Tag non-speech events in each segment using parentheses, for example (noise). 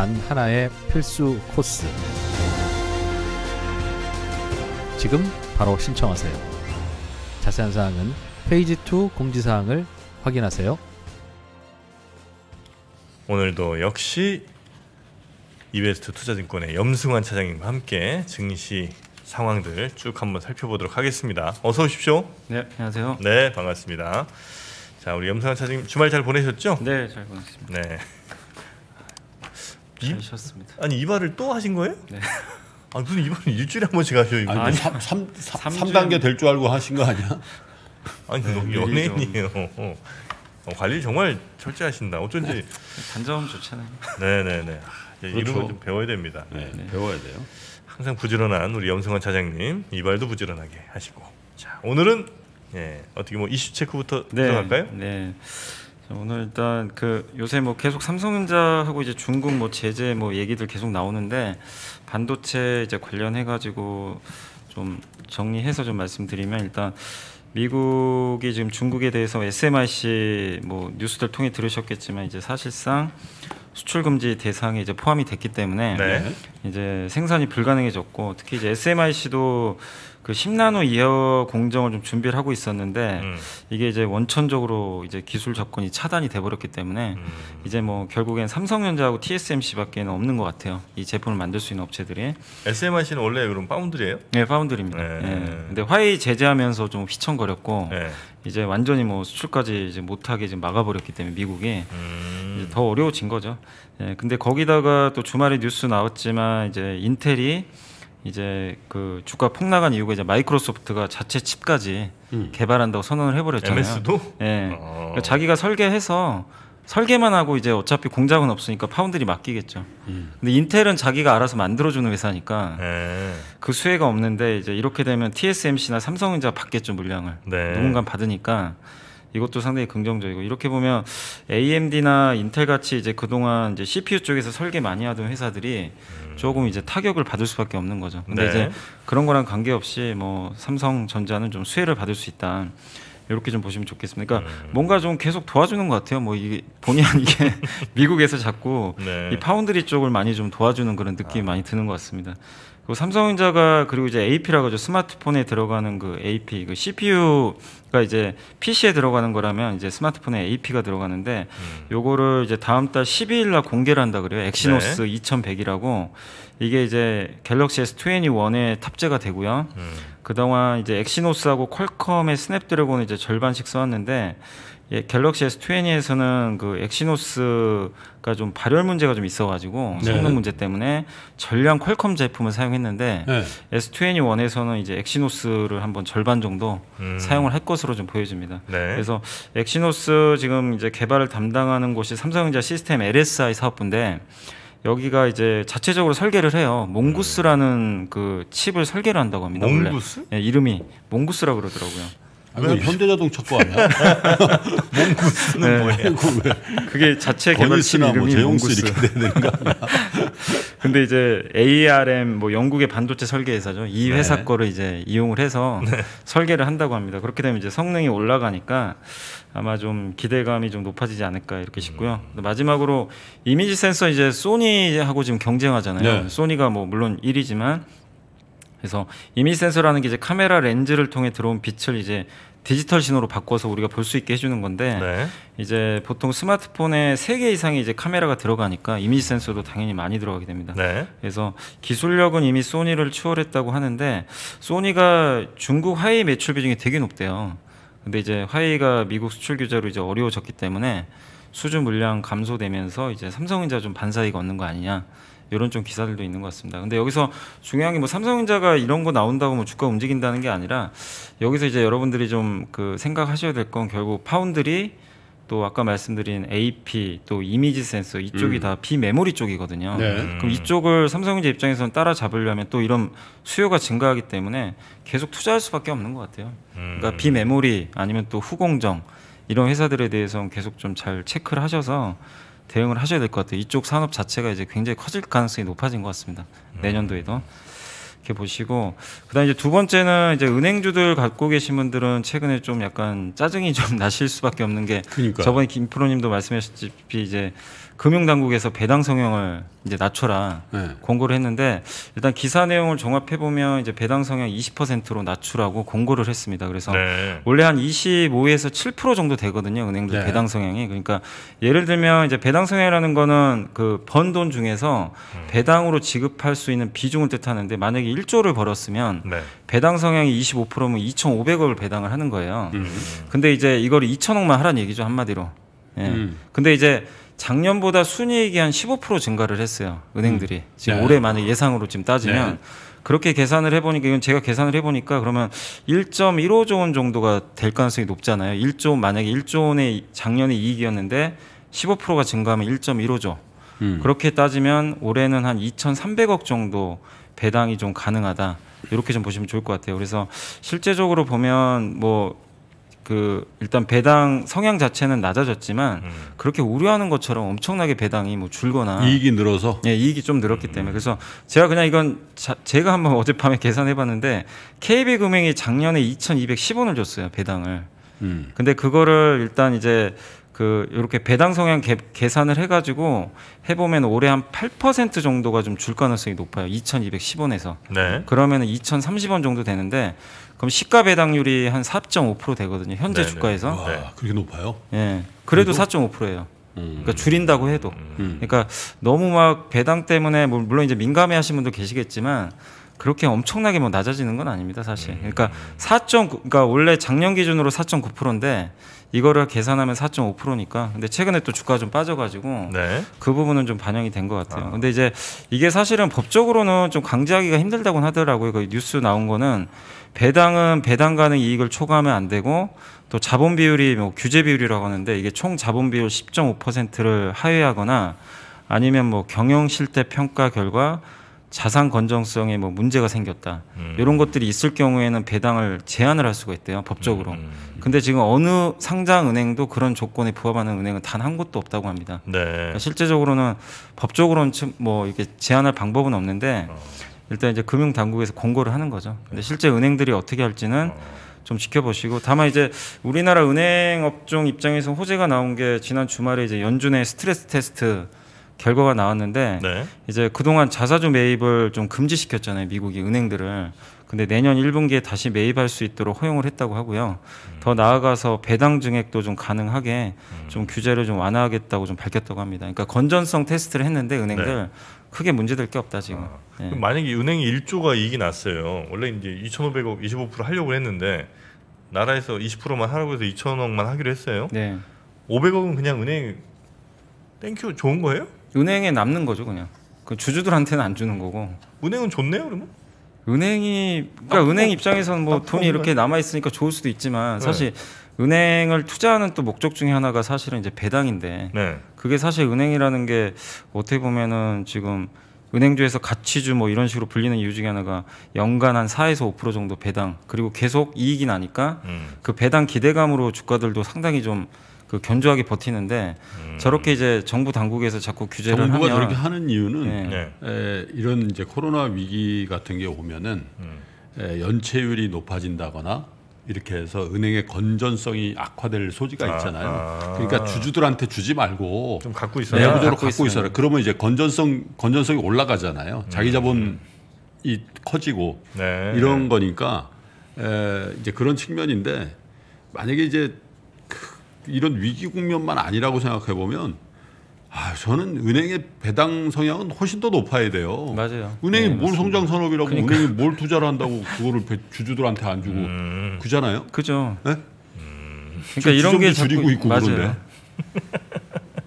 단 하나의 필수 코스. 지금 바로 신청하세요. 자세한 사항은 페이지 2 공지사항을 확인하세요. 오늘도 역시 이베스트 투자증권의 염승환 차장님과 함께 증시 상황들 쭉 한번 살펴보도록 하겠습니다. 어서 오십시오. 네, 안녕하세요. 네, 반갑습니다. 자, 우리 염승환 차장님 주말 잘 보내셨죠? 네, 잘 보냈습니다. 네. 네? 잘 쉬었습니다. 아니 이발을 또 하신 거예요? 네. (laughs) 아 무슨 이발은 일주일에 한 번씩 하셔 이거. 아, 아니 3, 3, 단계될 줄 알고 하신 거 아니야? (laughs) 아니 네, 네, 네 연예인이에요. 어. 관리 정말 철저하신다. 어쩐지 네. 단점 좋잖아요. 네네네. 그렇죠. 이런 거좀 배워야 됩니다. 네, 네. 배워야 돼요. 항상 부지런한 우리 염승환 차장님 이발도 부지런하게 하시고 자 오늘은 예, 어떻게 뭐 이슈 체크부터 들어갈까요? 네. 오늘 일단 그 요새 뭐 계속 삼성전자하고 이제 중국 뭐 제재 뭐 얘기들 계속 나오는데 반도체 이제 관련해 가지고 좀 정리해서 좀 말씀드리면 일단 미국이 지금 중국에 대해서 SMIC 뭐 뉴스들 통해 들으셨겠지만 이제 사실상 수출 금지 대상에 이제 포함이 됐기 때문에 네. 이제 생산이 불가능해졌고 특히 이제 SMIC도 그 10나노 이어 공정을 좀 준비를 하고 있었는데 음. 이게 이제 원천적으로 이제 기술 접근이 차단이 돼버렸기 때문에 음. 이제 뭐 결국엔 삼성전자하고 TSMC밖에 없는 것 같아요. 이 제품을 만들 수 있는 업체들이. SMIC는 원래 그럼 파운드리예요? 네, 파운드리입니다. 네. 네. 근데 화이 제재하면서 좀 휘청거렸고 네. 이제 완전히 뭐 수출까지 이제 못하게 지금 막아버렸기 때문에 미국이 음. 더 어려워진 거죠. 예, 근데 거기다가 또 주말에 뉴스 나왔지만 이제 인텔이 이제 그 주가 폭락한 이유가 이제 마이크로소프트가 자체 칩까지 음. 개발한다고 선언을 해버렸잖아요. MS도? 예. 아. 그 자기가 설계해서 설계만 하고 이제 어차피 공장은 없으니까 파운드리 맡기겠죠. 음. 근데 인텔은 자기가 알아서 만들어주는 회사니까 네. 그 수혜가 없는데 이제 이렇게 되면 TSMC나 삼성전자 은 받겠죠 물량을 네. 누군가 받으니까 이것도 상당히 긍정적이고 이렇게 보면 AMD나 인텔 같이 이제 그동안 이제 CPU 쪽에서 설계 많이 하던 회사들이 음. 조금 이제 타격을 받을 수밖에 없는 거죠. 근데 네. 이제 그런 거랑 관계없이 뭐 삼성전자는 좀 수혜를 받을 수 있다. 이렇게 좀 보시면 좋겠습니다. 그러니까 음. 뭔가 좀 계속 도와주는 것 같아요. 뭐 이게 본의 아니게 (laughs) 미국에서 자꾸 네. 이 파운드리 쪽을 많이 좀 도와주는 그런 느낌이 아. 많이 드는 것 같습니다. 그리고 삼성전자가 그리고 이제 AP라고 하죠. 스마트폰에 들어가는 그 AP 그 CPU가 이제 PC에 들어가는 거라면 이제 스마트폰에 AP가 들어가는데 음. 요거를 이제 다음 달 12일 날 공개를 한다 그래요. 엑시노스 네. 2100이라고 이게 이제 갤럭시 S21에 탑재가 되고요. 음. 그동안 이제 엑시노스하고 퀄컴의 스냅드래곤을 이제 절반씩 써왔는데 예, 갤럭시 S20에서는 그 엑시노스가 좀 발열 문제가 좀 있어가지고 네. 성능 문제 때문에 전량 퀄컴 제품을 사용했는데 네. S21에서는 이제 엑시노스를 한 번 절반 정도 음. 사용을 할 것으로 좀 보여집니다. 네. 그래서 엑시노스 지금 이제 개발을 담당하는 곳이 삼성전자 시스템 LSI 사업부인데 여기가 이제 자체적으로 설계를 해요. 몽구스라는 그 칩을 설계를 한다고 합니다. 몽구스? 예, 이름이 몽구스라고 그러더라고요. 아, 왜 현대자동차거 아니야? (laughs) 몽구스는 네. 뭐예요? 그게 자체 개발팀 이름이 뭐 제용스 이렇게 되는 거 (laughs) 근데 이제 ARM 뭐 영국의 반도체 설계 회사죠. 이 네. 회사 네. 거를 이제 이용을 해서 네. 설계를 한다고 합니다. 그렇게 되면 이제 성능이 올라가니까 아마 좀 기대감이 좀 높아지지 않을까 이렇게 싶고요. 음. 마지막으로 이미지 센서 이제 소니하고 지금 경쟁하잖아요. 네. 소니가 뭐 물론 1위지만 그래서 이미 센서라는 게 이제 카메라 렌즈를 통해 들어온 빛을 이제 디지털 신호로 바꿔서 우리가 볼 수 있게 해주는 건데 네. 이제 보통 스마트폰에 세 개 이상의 이제 카메라가 들어가니까 이미지 센서도 당연히 많이 들어가게 됩니다. 네. 그래서 기술력은 이미 소니를 추월했다고 하는데 소니가 중국 화웨이 매출 비중이 되게 높대요. 근데 이제 화웨이가 미국 수출 규제로 이제 어려워졌기 때문에 수주 물량 감소되면서 이제 삼성전자 좀 반사이익 얻는 거 아니냐 이런 좀 기사들도 있는 것 같습니다. 근데 여기서 중요한 게 뭐 삼성전자가 이런 거 나온다고 뭐 주가 움직인다는 게 아니라 여기서 이제 여러분들이 좀 그 생각하셔야 될 건 결국 파운드리 또 아까 말씀드린 AP 또 이미지 센서 이쪽이 음. 다 비메모리 쪽이거든요. 네. 음. 그럼 이쪽을 삼성전자 입장에서는 따라잡으려면 또 이런 수요가 증가하기 때문에 계속 투자할 수밖에 없는 것 같아요. 그러니까 음. 그러니까 비메모리 아니면 또 후공정 이런 회사들에 대해서는 계속 좀 잘 체크를 하셔서 대응을 하셔야 될 것 같아요. 이쪽 산업 자체가 이제 굉장히 커질 가능성이 높아진 것 같습니다. 음. 내년도에도. 이렇게 보시고 그다음 이제 두 번째는 이제 은행주들 갖고 계신 분들은 최근에 좀 약간 짜증이 좀 (laughs) 나실 수밖에 없는 게 그러니까. 저번에 김프로님도 말씀하셨듯이 이제 금융당국에서 배당 성향을 이제 낮춰라 네. 권고를 했는데 일단 기사 내용을 종합해 보면 이제 배당 성향 20%로 낮추라고 공고를 했습니다. 그래서 네. 원래 한 25에서 7% 정도 되거든요. 은행들 네. 배당 성향이 그러니까 예를 들면 이제 배당 성향이라는 거는 그 번 돈 중에서 음. 배당으로 지급할 수 있는 비중을 뜻하는데 만약에 1조를 벌었으면 네. 배당 성향이 25%면 2,500억을 배당을 하는 거예요. 음. 근데 이제 이걸 2천억만 하라는 얘기죠 한마디로. 예. 음. 근데 이제 작년보다 순이익이 한 15% 증가를 했어요. 은행들이. 음. 지금 네. 올해 만약 예상으로 지금 따지면 네. 그렇게 계산을 해보니까 이건 제가 계산을 해보니까 그러면 1.15조 원 정도가 될 가능성이 높잖아요. 1조 원, 만약에 1조 원의 작년에 이익이었는데 15%가 증가하면 1.15조. 음. 그렇게 따지면 올해는 한 2,300억 정도 배당이 좀 가능하다. 이렇게 좀 보시면 좋을 것 같아요. 그래서 실제적으로 보면 뭐그 일단 배당 성향 자체는 낮아졌지만 음. 그렇게 우려하는 것처럼 엄청나게 배당이 뭐 줄거나 이익이 늘어서 예 이익이 좀 늘었기 음. 때문에 그래서 제가 그냥 이건 자, 제가 한번 (laughs) 어젯밤에 계산해봤는데 KB금융이 작년에 2,210원을 줬어요 배당을 음. 근데 그거를 일단 이제 그 이렇게 배당 성향 개, 계산을 해가지고 해보면 올해 한 8% 정도가 좀 줄 가능성이 높아요. 2,210원에서. 네. 그러면은 2,030원 정도 되는데 그럼 시가 배당률이 한 4.5% 되거든요. 현재 네네. 주가에서. 와, 아, 네. 아, 그렇게 높아요? 예. 네. 그래도, 그래도? 4.5%예요. 음. 그러니까 줄인다고 해도. 음. 음. 그러니까 너무 막 배당 때문에 뭐 물론 이제 민감해 하시는 분도 계시겠지만 그렇게 엄청나게 뭐 낮아지는 건 아닙니다, 사실. 음. 그러니까 4.9 그러니까 원래 작년 기준으로 4.9%인데 이거를 계산하면 4.5%니까. 근데 최근에 또 주가가 좀 빠져가지고 네. 그 부분은 좀 반영이 된 것 같아요. 아. 근데 이제 이게 사실은 법적으로는 좀 강제하기가 힘들다고 하더라고요. 그 뉴스 나온 거는 배당은 배당 가능 이익을 초과하면 안 되고 또 자본 비율이 뭐 규제 비율이라고 하는데 이게 총 자본 비율 10.5%를 하회하거나 아니면 뭐 경영 실태 평가 결과 자산 건정성에 뭐 문제가 생겼다 음. 이런 것들이 있을 경우에는 배당을 제한을 할 수가 있대요 법적으로 음. 음, 음. 근데 지금 어느 상장 은행도 그런 조건에 부합하는 은행은 단 한 곳도 없다고 합니다 네. 그러니까 실제적으로는 법적으로는 뭐 이렇게 제한할 방법은 없는데 어. 일단 이제 금융 당국에서 공고를 하는 거죠. 근데 실제 은행들이 어떻게 할지는 어. 좀 지켜보시고 다만 이제 우리나라 은행 업종 입장에서 호재가 나온 게 지난 주말에 이제 연준의 스트레스 테스트 결과가 나왔는데 네. 이제 그동안 자사주 매입을 좀 금지시켰잖아요 미국이 은행들을 근데 내년 1분기에 다시 매입할 수 있도록 허용을 했다고 하고요. 음. 더 나아가서 배당 증액도 좀 가능하게 음. 좀 규제를 좀 완화하겠다고 좀 밝혔다고 합니다. 그러니까 건전성 테스트를 했는데 은행들 네. 크게 문제될 게 없다 지금. 아, 네. 만약에 은행이 1조가 이익이 났어요. 원래 이제 2,500억 25% 하려고 했는데 나라에서 20%만 하라고 해서 2,000억만 하기로 했어요. 네. 500억은 그냥 은행 땡큐 좋은 거예요? 은행에 남는 거죠 그냥. 그 주주들한테는 안 주는 거고. 은행은 좋네요 그러면? 은행이 그러니까 아, 은행 뭐, 입장에서는 뭐 돈이 이렇게 남아 있으니까 좋을 수도 있지만 네. 사실 네. 은행을 투자하는 또 목적 중에 하나가 사실은 이제 배당인데 네. 그게 사실 은행이라는 게 어떻게 보면은 지금 은행주에서 가치주 뭐 이런 식으로 불리는 이유 중에 하나가 연간 한 4에서 5% 정도 배당 그리고 계속 이익이 나니까 음. 그 배당 기대감으로 주가들도 상당히 좀그 견조하게 버티는데 음. 저렇게 이제 정부 당국에서 자꾸 규제를 정부가 하면 저렇게 하는 이유는 네. 네. 에, 이런 이제 코로나 위기 같은 게 오면은 음. 에, 연체율이 높아진다거나 이렇게 해서 은행의 건전성이 악화될 소지가 아, 있잖아요. 아, 아. 그러니까 주주들한테 주지 말고 좀 갖고 있어라. 내부적으로 네, 갖고, 갖고 있어라. 그러면 이제 건전성 건전성이 올라가잖아요. 자기 음. 자본이 커지고 네. 이런 거니까 에, 이제 그런 측면인데 만약에 이제 이런 위기 국면만 아니라고 생각해 보면 아, 저는 은행의 배당 성향은 훨씬 더 높아야 돼요. 맞아요. 은행이 네, 뭘 성장 산업이라고 그러니까. 은행이 뭘 투자를 한다고 그거를 주주들한테 안 주고 음. 그잖아요. 그죠. 네? 그러니까 이런 게 줄이고 있고 맞아요.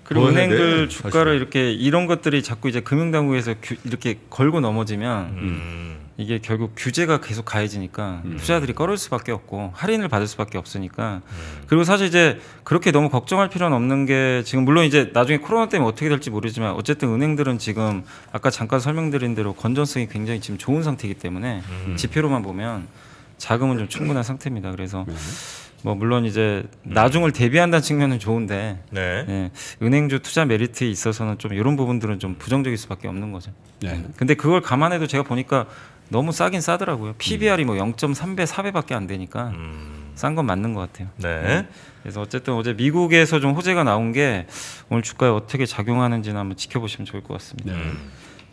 그데리고 (laughs) 은행들 네, 주가를 사실 이렇게 이런 것들이 자꾸 이제 금융당국에서 이렇게 걸고 넘어지면 음. 이게 결국 규제가 계속 가해지니까 음. 투자들이 꺼릴 수밖에 없고 할인을 받을 수밖에 없으니까 음. 그리고 사실 이제 그렇게 너무 걱정할 필요는 없는 게 지금 물론 이제 나중에 코로나 때문에 어떻게 될지 모르지만 어쨌든 은행들은 지금 아까 잠깐 설명드린 대로 건전성이 굉장히 지금 좋은 상태이기 때문에 음. 지표로만 보면 자금은 좀 충분한 상태입니다. 그래서 네. 뭐 물론 이제 나중을 대비한다는 측면은 좋은데 네. 예, 은행주 투자 메리트에 있어서는 좀 이런 부분들은 좀 부정적일 수밖에 없는 거죠. 네. 근데 그걸 감안해도 제가 보니까 너무 싸긴 싸더라고요. 음. PBR이 뭐 0.3배, 4배밖에 안 되니까 음. 싼건 맞는 것 같아요. 네. 네. 그래서 어쨌든 어제 미국에서 좀 호재가 나온 게 오늘 주가에 어떻게 작용하는지는 한번 지켜보시면 좋을 것 같습니다. 네.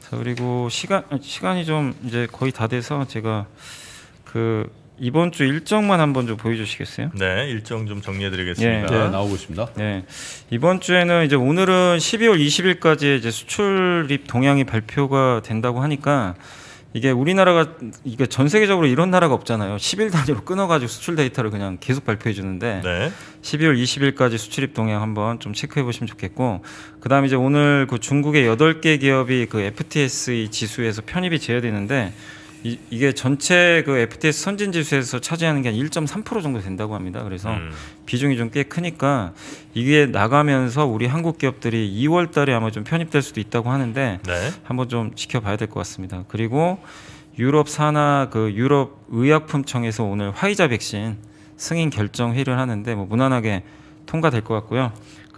자 그리고 시간 시간이 좀 이제 거의 다 돼서 제가 그 이번 주 일정만 한번 좀 보여주시겠어요? 네, 일정 좀 정리해드리겠습니다. 네, 네 나오고 있습니다. 네, 이번 주에는 이제 오늘은 12월 20일까지 이제 수출입 동향이 발표가 된다고 하니까 이게 우리나라가 이게 전 세계적으로 이런 나라가 없잖아요. 10일 단위로 끊어가지고 수출 데이터를 그냥 계속 발표해 주는데 네. 12월 20일까지 수출입 동향 한번 좀 체크해 보시면 좋겠고 그다음 이제 오늘 그 중국의 8개 기업이 그 FTSE 지수에서 편입이 제외되는데 이, 게 전체 그 FTS 선진 지수에서 차지하는 게한1.3% 정도 된다고 합니다. 그래서 음. 비중이 좀 꽤 크니까 이게 나가면서 우리 한국 기업들이 2월 달에 아마 좀 편입될 수도 있다고 하는데 네. 한번 좀 지켜봐야 될 것 같습니다. 그리고 유럽 산하 그 유럽 의약품청에서 오늘 화이자 백신 승인 결정 회의를 하는데 뭐 무난하게 통과될 것 같고요.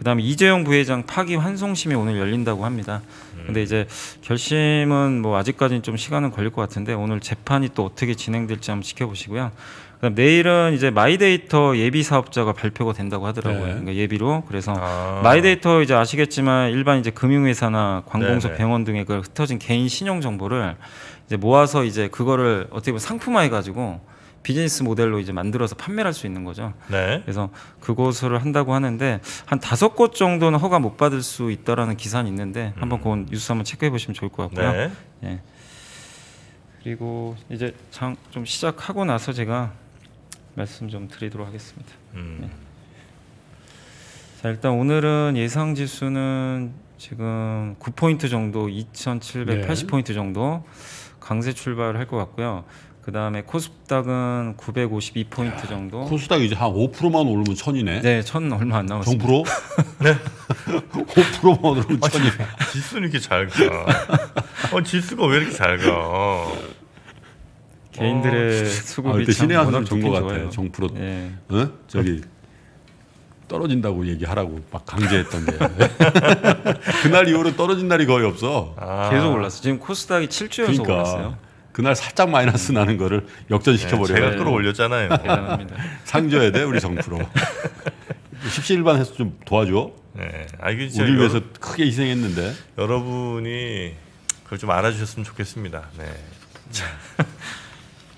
그다음에 이재용 부회장 파기 환송심이 오늘 열린다고 합니다. 근데 음. 이제 결심은 뭐 아직까지는 좀 시간은 걸릴 것 같은데 오늘 재판이 또 어떻게 진행될지 한번 지켜보시고요. 그다음 내일은 이제 마이데이터 예비 사업자가 발표가 된다고 하더라고요. 네. 그러니까 예비로 그래서 아. 마이데이터 이제 아시겠지만 일반 이제 금융회사나 관공서 네, 네. 병원 등의 그 흩어진 개인 신용 정보를 이제 모아서 이제 그거를 어떻게 보면 상품화해 가지고 비즈니스 모델로 이제 만들어서 판매할 수 있는 거죠. 네. 그래서 그것을 한다고 하는데 한 다섯 곳 정도는 허가 못 받을 수 있다라는 기사는 있는데 한번 음. 그건 뉴스 한번 체크해 보시면 좋을 것 같고요. 네. 예. 그리고 이제 좀 시작하고 나서 제가 말씀 좀 드리도록 하겠습니다. 음. 네. 자 일단 오늘은 예상 지수는 지금 9포인트 정도, 2,780포인트 정도 강세 출발할 을것 같고요. 그 다음에 코스닥은 952포인트 정도. 코스닥 이제 한 5%만 오르면 1 0 0 0이네 네, 1000 얼마 안남았어니다프로 네. 5%만 (laughs) 오르면 천이. 지수는 이렇게 잘 가. 어, 지수가 왜 이렇게 잘 가? 개인들의 어, 아, 수급이 아, 신의 한수 좋은 것 같아요. 정프로. 예. 어? 저기 떨어진다고 얘기하라고 막 강제했던 게 (laughs) 그날 이후로 떨어진 날이 거의 없어. 아. 계속 올랐어. 지금 코스닥이 7주 연속 그러니까. 올랐어요. 그날 살짝 마이너스 음. 나는 거를 역전시켜 버려요. 네, 제가 끌어올렸잖아요. (laughs) 대단합니다. 상줘야 돼 우리 정프로. (laughs) 십시일반 해서 좀 도와줘. 네, 아, 우리 여러, 위해서 크게 희생했는데 여러분이 그걸 좀 알아주셨으면 좋겠습니다. 네. 자,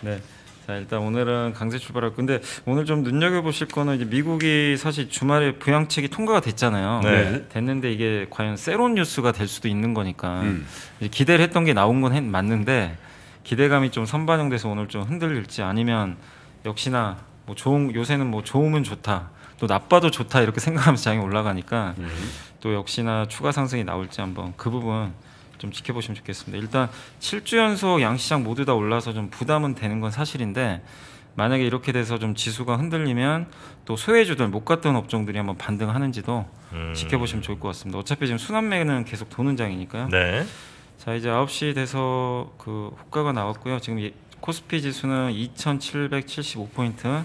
네. 자 일단 오늘은 강제 출발할 건데 오늘 좀 눈여겨 보실 거는 이제 미국이 사실 주말에 부양책이 통과가 됐잖아요. 네. 네. 됐는데 이게 과연 새로운 뉴스가 될 수도 있는 거니까 음. 기대를 했던 게 나온 건 맞는데 기대감이 좀 선반영돼서 오늘 좀 흔들릴지 아니면 역시나 뭐 좋은 요새는 뭐 좋으면 좋다 또 나빠도 좋다 이렇게 생각하면서 (laughs) 장이 올라가니까 음. 또 역시나 추가 상승이 나올지 한번 그 부분 좀 지켜보시면 좋겠습니다. 일단 7주 연속 양시장 모두 다 올라서 좀 부담은 되는 건 사실인데 만약에 이렇게 돼서 좀 지수가 흔들리면 또 소외주들 못 갔던 업종들이 한번 반등하는지도 음. 지켜보시면 좋을 것 같습니다. 어차피 지금 순환매는 계속 도는 장이니까요. 네. 자 이제 9시 돼서 그 호가가 나왔고요. 지금 코스피 지수는 2,775포인트,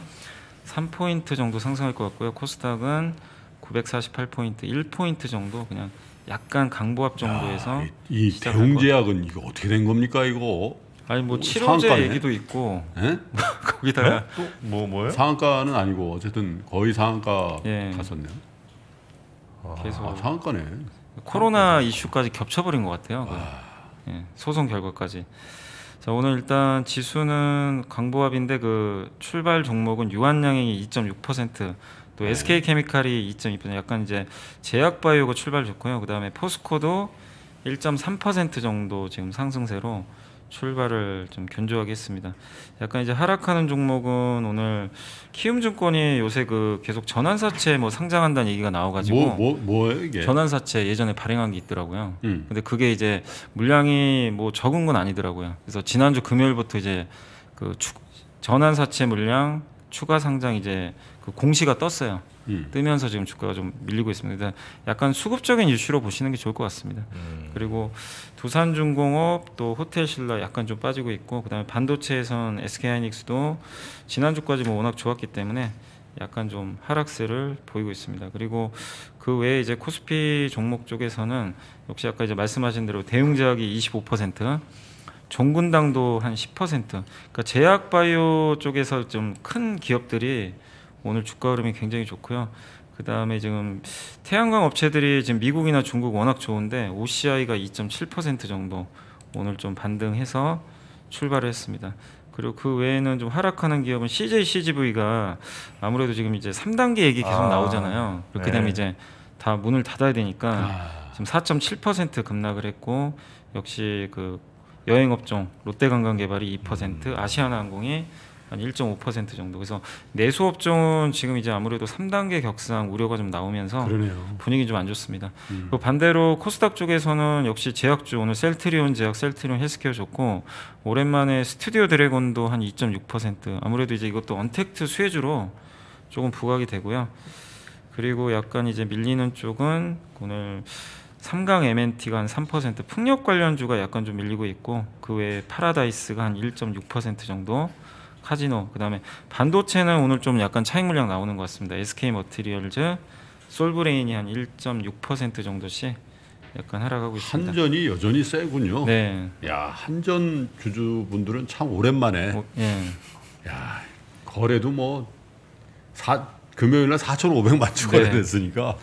3포인트 정도 상승할 것 같고요. 코스닥은 948포인트, 1포인트 정도 그냥 약간 강보합 정도에서 야, 이, 이 대웅제약은 이거 어떻게 된 겁니까 이거? 아니 뭐 치료제 뭐 얘기도 있고 예? (laughs) 거기다가 어? 뭐 뭐예요? 상한가는 아니고 어쨌든 거의 상한가 예. 갔었네요. 계속 아, 상한가네. 코로나 아, 네. 이슈까지 겹쳐버린 것 같아요. 그, 예, 소송 결과까지. 자 오늘 일단 지수는 강보합인데 그 출발 종목은 유한양행이 2.6%, 또 네. SK 케미칼이 2.2%, 약간 이제 제약바이오가 출발 좋고요. 그 다음에 포스코도 1.3% 정도 지금 상승세로 출발을 좀 견조하게 했습니다. 약간 이제 하락하는 종목은 오늘 키움증권이 요새 그 계속 전환사채 뭐 상장한다는 얘기가 나와가지고 뭐, 뭐 이게 전환사채 예전에 발행한 게 있더라고요. 음. 근데 그게 이제 물량이 뭐 적은 건 아니더라고요. 그래서 지난주 금요일부터 이제 그 전환사채 물량 추가 상장 이제 그 공시가 떴어요. 음. 뜨면서 지금 주가가 좀 밀리고 있습니다. 약간 수급적인 이슈로 보시는 게 좋을 것 같습니다. 음. 그리고 두산중공업 또 호텔신라 약간 좀 빠지고 있고 그다음에 반도체에선 SK하이닉스도 지난주까지 뭐 워낙 좋았기 때문에 약간 좀 하락세를 보이고 있습니다. 그리고 그 외에 이제 코스피 종목 쪽에서는 역시 아까 이제 말씀하신 대로 대응제약이 25% 종군당도 한 10%. 그러니까 제약 바이오 쪽에서 좀 큰 기업들이 오늘 주가 흐름이 굉장히 좋고요. 그 다음에 지금 태양광 업체들이 지금 미국이나 중국 워낙 좋은데 OCI가 2.7% 정도 오늘 좀 반등해서 출발을 했습니다. 그리고 그 외에는 좀 하락하는 기업은 CJ CGV가 아무래도 지금 이제 3단계 얘기 계속 아, 나오잖아요. 그렇게 네. 되면 이제 다 문을 닫아야 되니까 아. 지금 4.7% 급락을 했고 역시 그 여행업종 롯데관광개발이 2%, 아시아나항공이 한 1.5% 정도. 그래서 내수업종은 지금 이제 아무래도 3단계 격상 우려가 좀 나오면서 그러네요. 분위기 좀 안 좋습니다. 음. 반대로 코스닥 쪽에서는 역시 제약주 오늘 셀트리온 제약, 셀트리온 헬스케어 좋고 오랜만에 스튜디오 드래곤도 한2.6% 아무래도 이제 이것도 언택트 수혜주로 조금 부각이 되고요. 그리고 약간 이제 밀리는 쪽은 오늘 삼강 MNT가 한 3%, 풍력 관련주가 약간 좀 밀리고 있고 그 외에 파라다이스가 한 1.6% 정도, 카지노, 그다음에 반도체는 오늘 좀 약간 차익 물량 나오는 것 같습니다. SK 머티리얼즈, 솔브레인이 한 1.6% 정도씩 약간 하락하고 있습니다. 한전이 여전히 세군요. 네. 야 한전 주주분들은 참 오랜만에. 오, 예. 야 거래도 뭐 사, 금요일 날 4,500만 주가 네. 됐으니까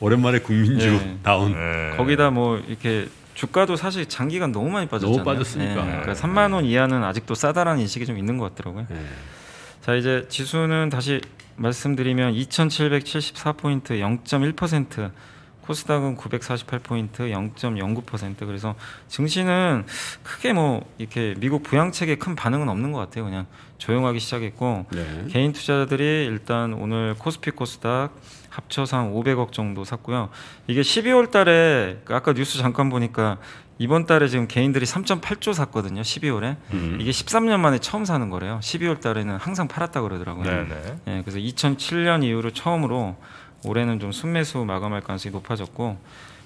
오랜만에 국민주 네. 다운. 네. 거기다 뭐 이렇게 주가도 사실 장기간 너무 많이 빠졌잖아요. 너무 빠졌으니까. 네. 그러니까 3만 원 이하는 아직도 싸다라는 인식이 좀 있는 것 같더라고요. 네. 자 이제 지수는 다시 말씀드리면 2,774 포인트 0.1%. 코스닥은 948포인트 0.09% 그래서 증시는 크게 뭐 이렇게 미국 부양책에 큰 반응은 없는 것 같아요. 그냥 조용하기 시작했고 네. 개인 투자자들이 일단 오늘 코스피 코스닥 합쳐서 한 500억 정도 샀고요. 이게 12월 달에 아까 뉴스 잠깐 보니까 이번 달에 지금 개인들이 3.8조 샀거든요. 12월에 음. 이게 13년 만에 처음 사는 거래요. 12월 달에는 항상 팔았다 그러더라고요. 네네. 네. 예, 그래서 2007년 이후로 처음으로 올해는 좀 순매수 마감할 가능성이 높아졌고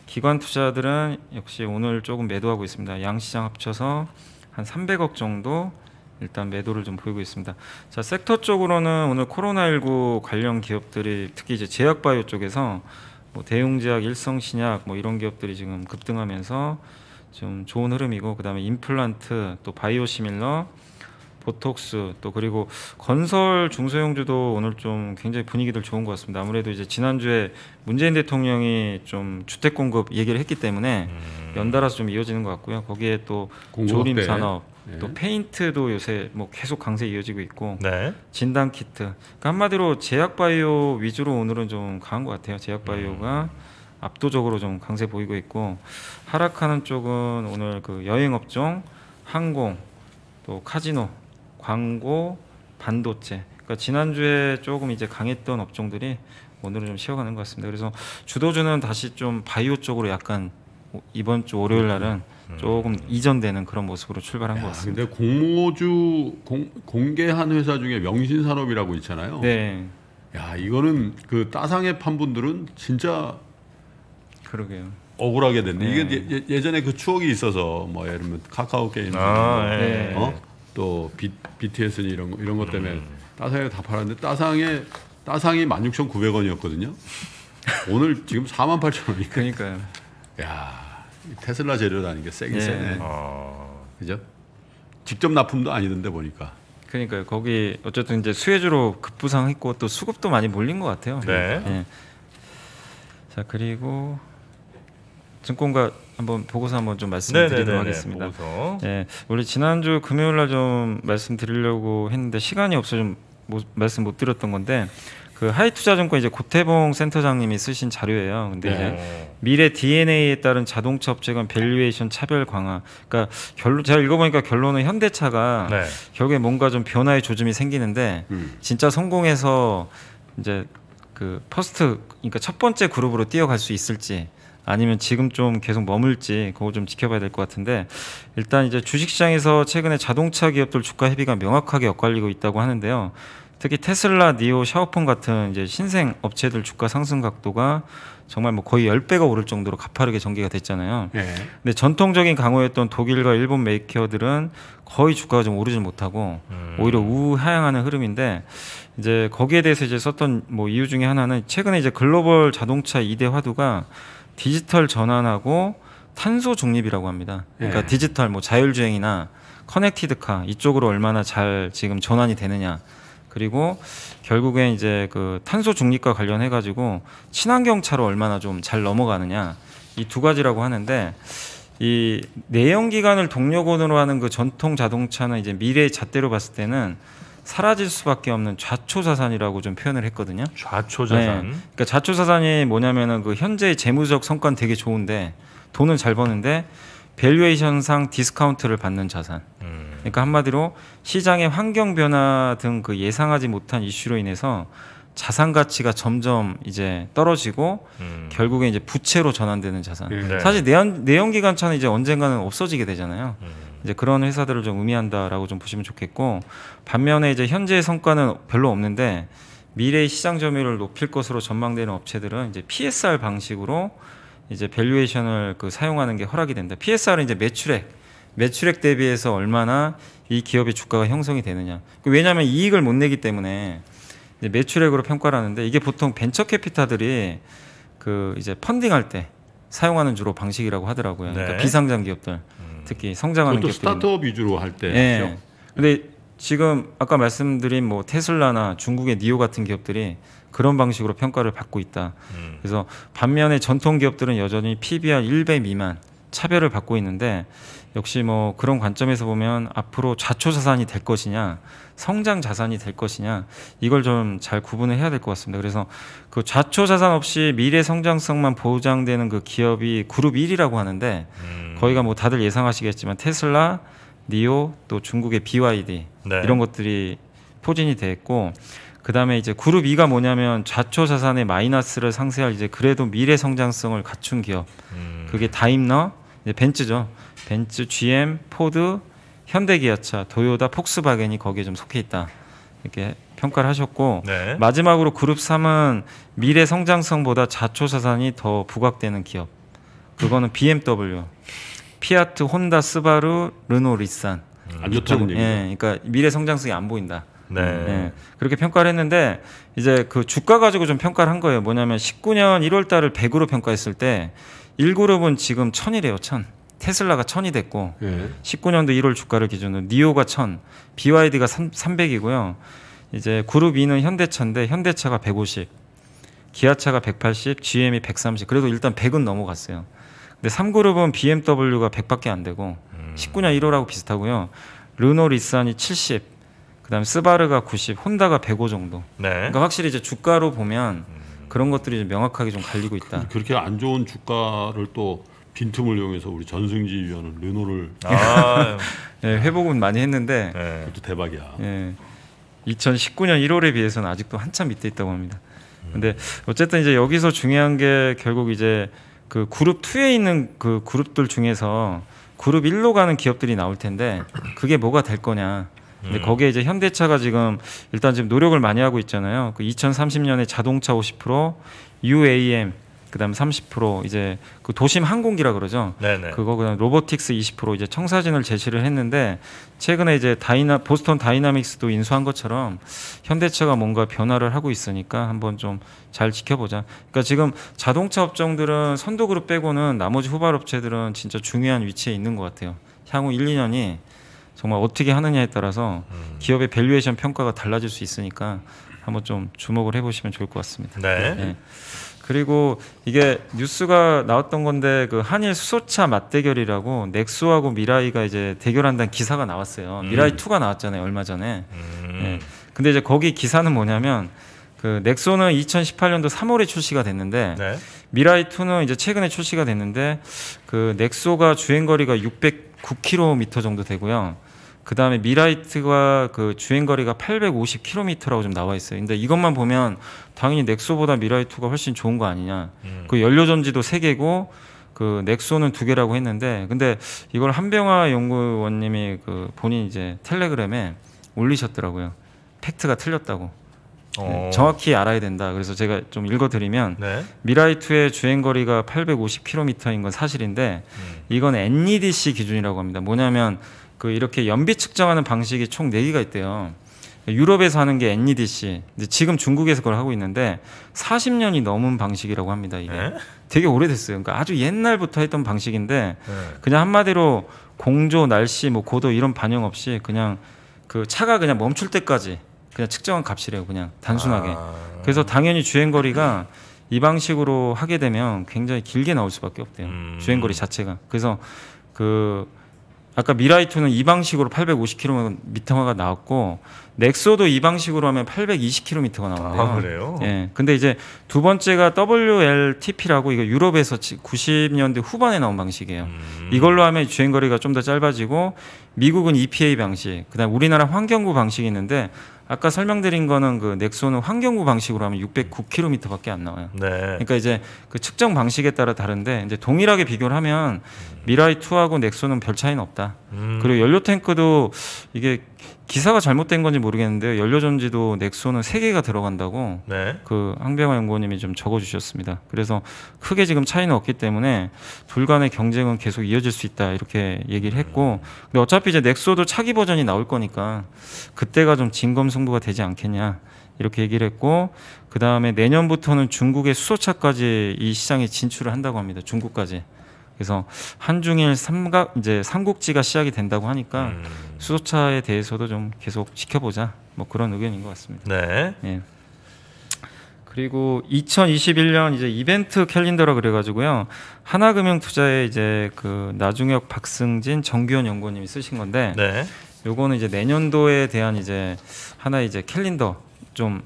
기관 투자들은 역시 오늘 조금 매도하고 있습니다. 양 시장 합쳐서 한 300억 정도 일단 매도를 좀 보이고 있습니다. 자, 섹터 쪽으로는 오늘 코로나19 관련 기업들이 특히 이제 제약바이오 쪽에서 뭐 대웅제약, 일성신약 뭐 이런 기업들이 지금 급등하면서 좀 좋은 흐름이고 그다음에 임플란트, 또 바이오시밀러, 보톡스 또 그리고 건설 중소형주도 오늘 좀 굉장히 분위기들 좋은 것 같습니다. 아무래도 이제 지난주에 문재인 대통령이 좀 주택 공급 얘기를 했기 때문에 음. 연달아서 좀 이어지는 것 같고요. 거기에 또 조림 산업, 네. 또 예. 페인트도 요새 뭐 계속 강세 이어지고 있고 네. 진단 키트 그러니까 한마디로 제약 바이오 위주로 오늘은 좀 강한 것 같아요. 제약 음. 바이오가 음. 압도적으로 좀 강세 보이고 있고 하락하는 쪽은 오늘 그 여행 업종, 항공, 또 카지노, 광고, 반도체. 그러니까 지난주에 조금 이제 강했던 업종들이 오늘은 좀 쉬어가는 것 같습니다. 그래서 주도주는 다시 좀 바이오 쪽으로 약간 이번 주 월요일 날은 음. 조금 이전되는 그런 모습으로 출발한 야, 것 같습니다. 근데 공모주 공, 공개한 회사 중에 명신산업이라고 있잖아요. 네. 야 이거는 그 따상에 판 분들은 진짜 그러게요. 억울하게 됐네. 네. 이게 예, 예 전에그 추억이 있어서 뭐 예를 들면 카카오 게임, 아, 네. 어? 또 비, BTS 이런 이런 것 때문에 음. 따상에 다 팔았는데 따상에 따상이 16,900원이었거든요. 오늘 지금 4 8 0 0 0원이니까요 야. 테슬라 재료라는 게 세긴 예. 세네. 아. 그죠? 직접 납품도 아니던데 보니까. 그러니까요. 거기 어쨌든 이제 수혜주로 급부상했고 또 수급도 많이 몰린 것 같아요. 네. 예. 자 그리고 증권가 한번 보고서 한번 좀 말씀드리도록 하겠습니다. 보고서. 예, 원래 지난주 금요일 날 좀 말씀드리려고 했는데 시간이 없어 좀 못, 말씀 못 드렸던 건데 그 하이투자증권 이제 고태봉 센터장님이 쓰신 자료예요. 근데 네. 이제 미래 DNA에 따른 자동차 업체간 밸류에이션 차별 강화. 그러니까 결론 제가 읽어보니까 결론은 현대차가 네. 결국에 뭔가 좀 변화의 조짐이 생기는데 음. 진짜 성공해서 이제 그 퍼스트 그러니까 첫 번째 그룹으로 뛰어갈 수 있을지 아니면 지금 좀 계속 머물지 그거 좀 지켜봐야 될 것 같은데 일단 이제 주식시장에서 최근에 자동차 기업들 주가 회비가 명확하게 엇갈리고 있다고 하는데요. 특히 테슬라, 니오, 샤오폰 같은 이제 신생 업체들 주가 상승 각도가 정말 뭐 거의 10배가 오를 정도로 가파르게 전개가 됐잖아요. 예. 근데 전통적인 강호였던 독일과 일본 메이커들은 거의 주가가 좀 오르지 못하고 음. 오히려 우하향하는 흐름인데 이제 거기에 대해서 이제 썼던 뭐 이유 중에 하나는 최근에 이제 글로벌 자동차 이대 화두가 디지털 전환하고 탄소 중립이라고 합니다. 그러니까 예. 디지털 뭐 자율주행이나 커넥티드카 이쪽으로 얼마나 잘 지금 전환이 되느냐 그리고 결국에 이제 그 탄소 중립과 관련해 가지고 친환경 차로 얼마나 좀 잘 넘어가느냐 이 두 가지라고 하는데 이 내연기관을 동력원으로 하는 그 전통 자동차는 이제 미래의 잣대로 봤을 때는 사라질 수밖에 없는 좌초자산이라고 좀 표현을 했거든요. 좌초자산. 네. 그러니까 좌초자산이 뭐냐면은 그 현재의 재무적 성과는 되게 좋은데 돈은 잘 버는데 밸류에이션상 디스카운트를 받는 자산. 음. 그러니까 한마디로 시장의 환경 변화 등 그 예상하지 못한 이슈로 인해서 자산 가치가 점점 이제 떨어지고 음. 결국에 이제 부채로 전환되는 자산. 네. 사실 내연 내연 기관차는 이제 언젠가는 없어지게 되잖아요. 음. 이제 그런 회사들을 좀 의미한다라고 좀 보시면 좋겠고 반면에 이제 현재의 성과는 별로 없는데 미래의 시장 점유율을 높일 것으로 전망되는 업체들은 이제 PSR 방식으로 이제 밸류에이션을 그 사용하는 게 허락이 된다. PSR은 이제 매출액, 매출액 대비해서 얼마나 이 기업의 주가가 형성이 되느냐. 그 왜냐하면 이익을 못 내기 때문에 매출액으로 평가를 하는데 이게 보통 벤처 캐피탈들이그 이제 펀딩할 때 사용하는 주로 방식이라고 하더라고요. 그러니까 네. 그러니까 비상장 기업들, 음. 특히 성장하는 기업들 스타트업 위주로 할 때. 네. 그렇죠? 근데 지금 아까 말씀드린 뭐 테슬라나 중국의 니오 같은 기업들이 그런 방식으로 평가를 받고 있다. 음. 그래서 반면에 전통 기업들은 여전히 PBR 1배 미만 차별을 받고 있는데 역시 뭐 그런 관점에서 보면 앞으로 좌초 자산이 될 것이냐 성장 자산이 될 것이냐 이걸 좀 잘 구분을 해야 될 것 같습니다. 그래서 그좌초 자산 없이 미래 성장성만 보장되는 그 기업이 그룹 1이라고 하는데 음. 거기가 뭐 다들 예상하시겠지만 테슬라 니오 또 중국의 BYD 네. 이런 것들이 포진이 됐고 그다음에 이제 그룹 2가 뭐냐면 좌초 자산의 마이너스를 상쇄할 이제 그래도 미래 성장성을 갖춘 기업 음. 그게 다임너 이제 벤츠죠 벤츠 GM 포드 현대기아차 도요다 폭스바겐이 거기에 좀 속해 있다 이렇게 평가를 하셨고 네. 마지막으로 그룹 3은 미래 성장성보다 자초 자산이 더 부각되는 기업 그거는 BMW 피아트, 혼다, 스바루, 르노, 리산. 안 좋다는 얘기. 예, 그러니까 미래 성장성이 안 보인다. 네. 예, 그렇게 평가를 했는데 이제 그 주가 가지고 좀 평가를 한 거예요. 뭐냐면 19년 1월 달을 100으로 평가했을 때 1그룹은 지금 1000이래요. 1000. 테슬라가 1000이 됐고 예. 19년도 1월 주가를 기준으로 니오가 1000, BYD가 3, 300이고요. 이제 그룹 2는 현대차인데 현대차가 150, 기아차가 180, GM이 130. 그래도 일단 100은 넘어갔어요. 근데 3그룹은 BMW가 100밖에 안 되고 음. 19년 1호라고 비슷하고요. 르노 리산이 70, 그다음에 스바르가 90, 혼다가 105 정도. 네. 그러니까 확실히 이제 주가로 보면 음. 그런 것들이 좀 명확하게 좀 갈리고 그 있다. 그, 렇게안 좋은 주가를 또 빈틈을 이용해서 우리 전승지 위원은 르노를 아, 네, (laughs) 회복은 많이 했는데 네. 그것도 대박이야. 네. 2019년 1월에 비해서는 아직도 한참 밑에 있다고 합니다. 근데 어쨌든 이제 여기서 중요한 게 결국 이제 그 그룹 2에 있는 그 그룹들 중에서 그룹 1로 가는 기업들이 나올 텐데 그게 뭐가 될 거냐. 근데 음. 거기에 이제 현대차가 지금 일단 지금 노력을 많이 하고 있잖아요. 그 2030년에 자동차 50%, UAM 그다음 에30% 이제 그 도심 항공기라 그러죠. 네네. 그거 그다음 로보틱스 20% 이제 청사진을 제시를 했는데 최근에 이제 다이나 보스턴 다이나믹스도 인수한 것처럼 현대차가 뭔가 변화를 하고 있으니까 한번 좀 잘 지켜보자. 그러니까 지금 자동차 업종들은 선도그룹 빼고는 나머지 후발 업체들은 진짜 중요한 위치에 있는 것 같아요. 향후 1, 2년이 정말 어떻게 하느냐에 따라서 음. 기업의 밸류에이션 평가가 달라질 수 있으니까 한번 좀 주목을 해보시면 좋을 것 같습니다. 네. 네. 그리고 이게 뉴스가 나왔던 건데 그 한일 수소차 맞대결이라고 넥소하고 미라이가 이제 대결한다는 기사가 나왔어요. 음. 미라이 2가 나왔잖아요, 얼마 전에. 음. 네. 근데 이제 거기 기사는 뭐냐면 그 넥소는 2018년도 3월에 출시가 됐는데 네. 미라이 2는 이제 최근에 출시가 됐는데 그 넥소가 주행 거리가 609km 정도 되고요. 그 다음에 미라이트가 그 주행거리가 850km라고 좀 나와 있어요. 근데 이것만 보면 당연히 넥소보다 미라이트가 훨씬 좋은 거 아니냐. 음. 그 연료전지도 3개고 그 넥소는 2개라고 했는데 근데 이걸 한병화 연구원님이 그 본인 이제 텔레그램에 올리셨더라고요. 팩트가 틀렸다고. 어. 네, 정확히 알아야 된다. 그래서 제가 좀 읽어드리면 네. 미라이2의 주행거리가 850km인 건 사실인데 음. 이건 NEDC 기준이라고 합니다. 뭐냐면 그 이렇게 연비 측정하는 방식이 총 4개가 있대요. 유럽에서 하는 게 NEDC. 근데 지금 중국에서 그걸 하고 있는데 40년이 넘은 방식이라고 합니다. 이게 에? 네? 되게 오래됐어요. 그러니까 아주 옛날부터 했던 방식인데 에. 네. 그냥 한마디로 공조, 날씨, 뭐 고도 이런 반영 없이 그냥 그 차가 그냥 멈출 때까지 그냥 측정한 값이래요. 그냥 단순하게. 아... 그래서 당연히 주행 거리가 이 방식으로 하게 되면 굉장히 길게 나올 수밖에 없대요. 음... 주행 거리 자체가. 그래서 그 아까 미라이2는 이 방식으로 850km가 나왔고 넥소도 이 방식으로 하면 820km가 나온대요. 아, 그래요? 예. 근데 이제 두 번째가 WLTP라고 이거 유럽에서 90년대 후반에 나온 방식이에요. 음. 이걸로 하면 주행 거리가 좀 더 짧아지고 미국은 EPA 방식, 그다음 우리나라 환경부 방식이 있는데 아까 설명드린 거는 그 넥소는 환경부 방식으로 하면 609km밖에 안 나와요. 네. 그러니까 이제 그 측정 방식에 따라 다른데 이제 동일하게 비교를 하면 미라이 2하고 넥소는 별 차이는 없다. 음. 그리고 연료 탱크도 이게 기사가 잘못된 건지 모르겠는데 연료전지도 넥소는 3개가 들어간다고 네. 그황병화 연구원님이 좀 적어주셨습니다. 그래서 크게 지금 차이는 없기 때문에 둘 간의 경쟁은 계속 이어질 수 있다 이렇게 얘기를 음. 했고 근데 어차피 이제 넥소도 차기 버전이 나올 거니까 그때가 좀 진검승부가 되지 않겠냐 이렇게 얘기를 했고 그 다음에 내년부터는 중국의 수소차까지 이 시장에 진출을 한다고 합니다. 중국까지. 그래서 한중일 삼각 이제 삼국지가 시작이 된다고 하니까 음. 수소차에 대해서도 좀 계속 지켜보자 뭐 그런 의견인 것 같습니다. 네. 예. 그리고 2021년 이제 이벤트 캘린더라 그래가지고요 하나금융투자에 이제 그 나중혁 박승진 정규현 연구원님이 쓰신 건데 네. 요거는 이제 내년도에 대한 이제 하나 이제 캘린더 좀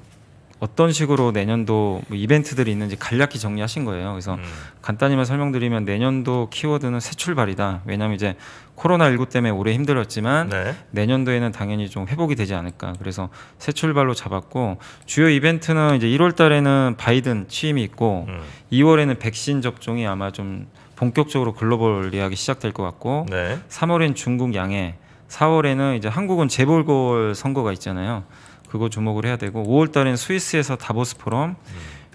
어떤 식으로 내년도 뭐 이벤트들이 있는지 간략히 정리하신 거예요. 그래서 음. 간단히만 설명드리면 내년도 키워드는 새 출발이다. 왜냐하면 이제 코로나 19 때문에 올해 힘들었지만 네. 내년도에는 당연히 좀 회복이 되지 않을까. 그래서 새 출발로 잡았고 주요 이벤트는 이제 1월달에는 바이든 취임이 있고 음. 2월에는 백신 접종이 아마 좀 본격적으로 글로벌 이야기 시작될 것 같고 네. 3월엔 중국 양해, 4월에는 이제 한국은 재벌골 선거가 있잖아요. 그거 주목을 해야 되고 5월 달엔 스위스에서 다보스 포럼,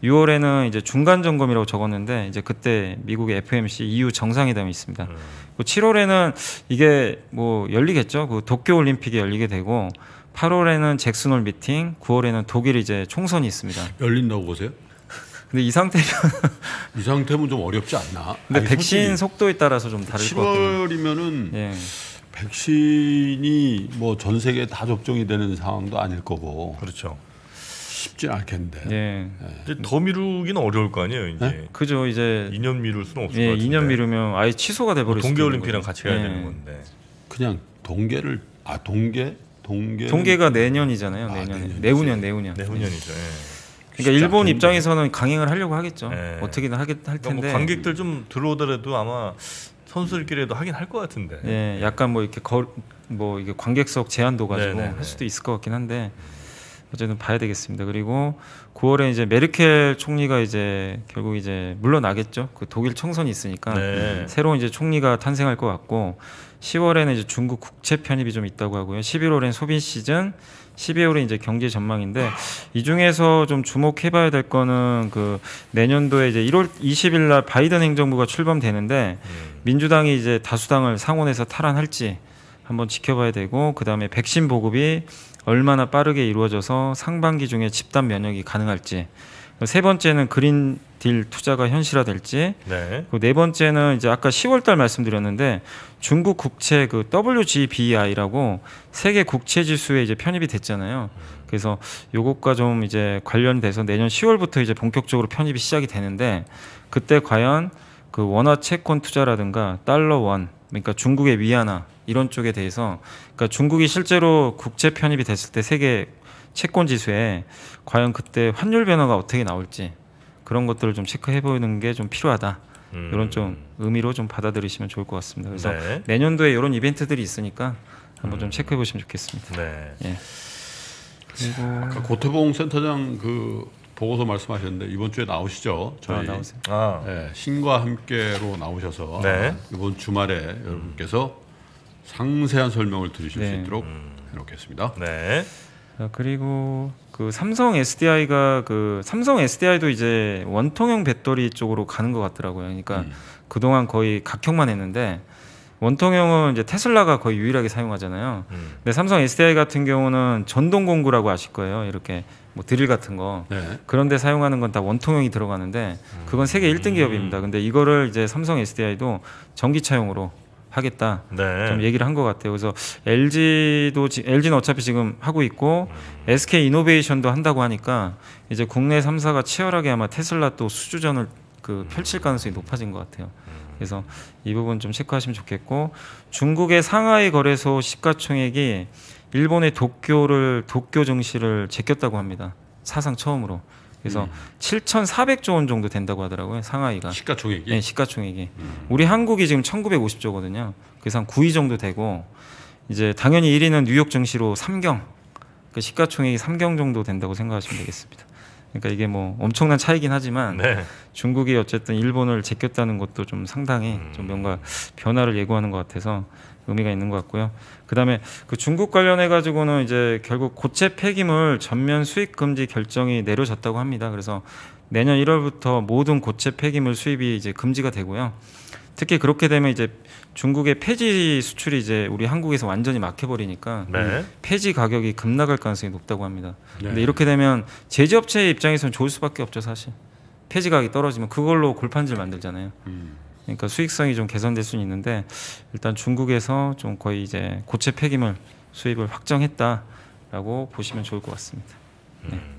6월에는 이제 중간 점검이라고 적었는데 이제 그때 미국의 FMC EU 정상회담이 있습니다. 음. 7월에는 그 이게 뭐 열리겠죠. 그 도쿄 올림픽이 열리게 되고 8월에는 잭슨홀 미팅, 9월에는 독일 이제 총선이 있습니다. 열린다고 보세요? 근데 이 상태면 이 상태면 좀 어렵지 않나? 근데 아니, 백신 속도에 따라서 좀 다를 것 같아요. 7월이면은 예. 백신이 뭐 전 세계 다 접종이 되는 상황도 아닐 거고. 그렇죠. 쉽진 않겠는데. 예. 이더 미루기는 어려울 거 아니에요, 이제. 네? 그죠, 이제 2년 미룰 수는 없을 예, 것 같은데. 2년 미루면 아예 취소가 돼 버릴 수 동계 올림픽이랑 같이 가야 예. 되는 건데. 그냥 동계를 아, 동계? 동계 동계가 내년이잖아요. 아, 내년. 내후년, 내후년. 내후년이죠. 예. 그러니까 일본 입장에서는 강행을 하려고 하겠죠. 네. 어떻게든 하겠 할 그러니까 뭐 텐데. 뭐 관객들 좀 들어오더라도 아마 선수들끼리도 하긴 할 것 같은데. 예, 약간 뭐 이렇게 거, 뭐 이게 관객석 제한도 가지고 네네할 네. 수도 있을 것 같긴 한데 어쨌든 봐야 되겠습니다. 그리고 9월에 이제 메르켈 총리가 이제 결국 이제 물러나겠죠. 그 독일 총선이 있으니까 네. 새로운 이제 총리가 탄생할 것 같고 10월에는 이제 중국 국채 편입이 좀 있다고 하고요. 11월엔 소비 시즌, 1 2월에 이제 경제 전망인데 이 중에서 좀 주목해봐야 될 거는 그 내년도에 이제 1월 20일 날 바이든 행정부가 출범되는데 음. 민주당이 이제 다수당을 상원에서 탈환할지 한번 지켜봐야 되고 그 다음에 백신 보급이 얼마나 빠르게 이루어져서 상반기 중에 집단 면역이 가능할지 세 번째는 그린 딜 투자가 현실화될지 네. 그리고 네 번째는 이제 아까 10월달 말씀드렸는데 중국 국채 그 WGBI라고 세계 국채 지수에 이제 편입이 됐잖아요. 그래서 요것과 좀 이제 관련돼서 내년 10월부터 이제 본격적으로 편입이 시작이 되는데 그때 과연 그 원화 채권 투자라든가 달러 원 그러니까 중국의 위안화 이런 쪽에 대해서 그러니까 중국이 실제로 국채 편입이 됐을 때 세계 채권 지수에 과연 그때 환율 변화가 어떻게 나올지 그런 것들을 좀 체크해 보는 게 좀 필요하다. 음. 이런 좀 의미로 좀 받아들이시면 좋을 것 같습니다. 그래서 네. 내년도에 이런 이벤트들이 있으니까 한번 좀 음. 체크해 보시면 좋겠습니다. 네. 예. 그리고 아까 고태봉 센터장 그 보고서 말씀하셨는데 이번 주에 나오시죠? 저희 아, 아. 네, 신과 함께로 나오셔서 네. 이번 주말에 여러분께서 상세한 설명을 들으실 네. 수 있도록 음. 해놓겠습니다. 네. 아, 그리고 그 삼성 SDI가 그 삼성 SDI도 이제 원통형 배터리 쪽으로 가는 것 같더라고요. 그러니까 음. 그동안 거의 각형만 했는데 원통형은 이제 테슬라가 거의 유일하게 사용하잖아요. 음. 근데 삼성 SDI 같은 경우는 전동 공구라고 아실 거예요. 이렇게 뭐 드릴 같은 거 네. 그런데 사용하는 건 다 원통형이 들어가는데 그건 세계 1등 음. 기업입니다. 근데 이거를 이제 삼성 SDI도 전기차용으로 하겠다 네. 좀 얘기를 한 것 같아요. 그래서 LG도 LG는 어차피 지금 하고 있고 음. SK 이노베이션도 한다고 하니까 이제 국내 3사가 치열하게 아마 테슬라 또 수주전을 그 음. 펼칠 가능성이 높아진 것 같아요. 음. 그래서 이 부분 좀 체크하시면 좋겠고 중국의 상하이 거래소 시가총액이 일본의 도쿄를 도쿄 증시를 제꼈다고 합니다. 사상 처음으로. 그래서 음. 7,400조 원 정도 된다고 하더라고요. 상하이가 시가총액이. 네, 시가총액이. 음. 우리 한국이 지금 1,950조거든요. 그래서 한 9위 정도 되고 이제 당연히 1위는 뉴욕 증시로 3경. 그 그러니까 시가총액이 3경 정도 된다고 생각하시면 되겠습니다. 그러니까 이게 뭐 엄청난 차이긴 하지만 네. 중국이 어쨌든 일본을 제꼈다는 것도 좀 상당히 음. 좀 뭔가 변화를 예고하는 것 같아서 의미가 있는 것 같고요. 그다음에 그 중국 관련해 가지고는 이제 결국 고체 폐기물 전면 수입 금지 결정이 내려졌다고 합니다. 그래서 내년 1월부터 모든 고체 폐기물 수입이 이제 금지가 되고요. 특히 그렇게 되면 이제 중국의 폐지 수출이 이제 우리 한국에서 완전히 막혀버리니까 네. 폐지 가격이 급락할 가능성이 높다고 합니다. 네. 근데 이렇게 되면 제조업체 입장에서는 좋을 수밖에 없죠 사실. 폐지 가격이 떨어지면 그걸로 골판지를 만들잖아요. 음. 그러니까 수익성이 좀 개선될 수는 있는데 일단 중국에서 좀 거의 이제 고체 폐기물 수입을 확정했다라고 보시면 좋을 것 같습니다. 네. 음.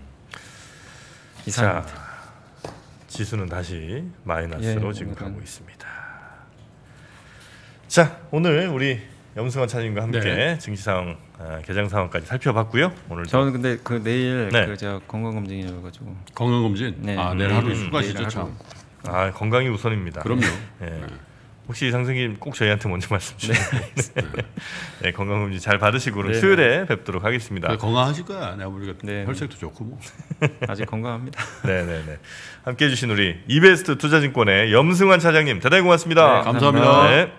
이상입니다. 자, 지수는 다시 마이너스로 예, 지금 오늘은. 가고 있습니다. 자, 오늘 우리 염승환 차님과 함께 네. 증시 상황, 아, 개장 상황까지 살펴봤고요. 오늘 저는 근데 그 내일 네. 그 제가 건강 검진이라 가지고 건강 검진. 네. 아 내일 하루 음, 휴가시죠 참. 아 건강이 우선입니다. 그럼요. 예. 네. 혹시 상생님 꼭 저희한테 먼저 (laughs) 말씀 주세요. 네. 네, 네 건강검진 잘 받으시고 네, 네, 수요일에 뵙도록 하겠습니다. 건강하실 거야. 내가 보니까 네. 혈색도 좋고 뭐. (laughs) 아직 건강합니다. 네네네. (laughs) 네, 함께해 주신 우리 이베스트 투자증권의 염승환 차장님 대단히 고맙습니다. 감사합니다. 감사합니다.